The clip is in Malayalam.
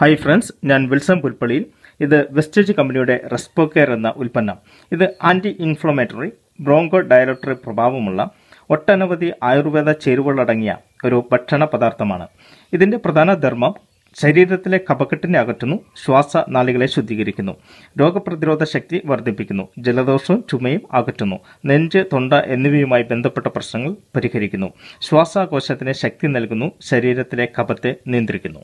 ഹായ് ഫ്രണ്ട്സ് ഞാൻ വിൽസൺ പുൽപ്പള്ളിയിൽ ഇത് വെസ്റ്റേജ് കമ്പനിയുടെ റെസ്പോ കെയർ എന്ന ഉൽപ്പന്നം ഇത് ആൻറ്റി ഇൻഫ്ലമേറ്ററി ബ്രോങ്കോ ഡയലക്ടറി പ്രഭാവമുള്ള ഒട്ടനവധി ആയുർവേദ ചേരുവകളടങ്ങിയ ഒരു ഭക്ഷണ പദാർത്ഥമാണ് ഇതിൻ്റെ പ്രധാന ധർമ്മം ശരീരത്തിലെ കപക്കെട്ടിനെ അകറ്റുന്നു ശ്വാസ നാളികളെ ശുദ്ധീകരിക്കുന്നു രോഗപ്രതിരോധ ശക്തി വർദ്ധിപ്പിക്കുന്നു ജലദോഷവും ചുമയും അകറ്റുന്നു നെഞ്ച് തൊണ്ട എന്നിവയുമായി ബന്ധപ്പെട്ട പ്രശ്നങ്ങൾ പരിഹരിക്കുന്നു ശ്വാസകോശത്തിന് ശക്തി നൽകുന്നു ശരീരത്തിലെ കപത്തെ നിയന്ത്രിക്കുന്നു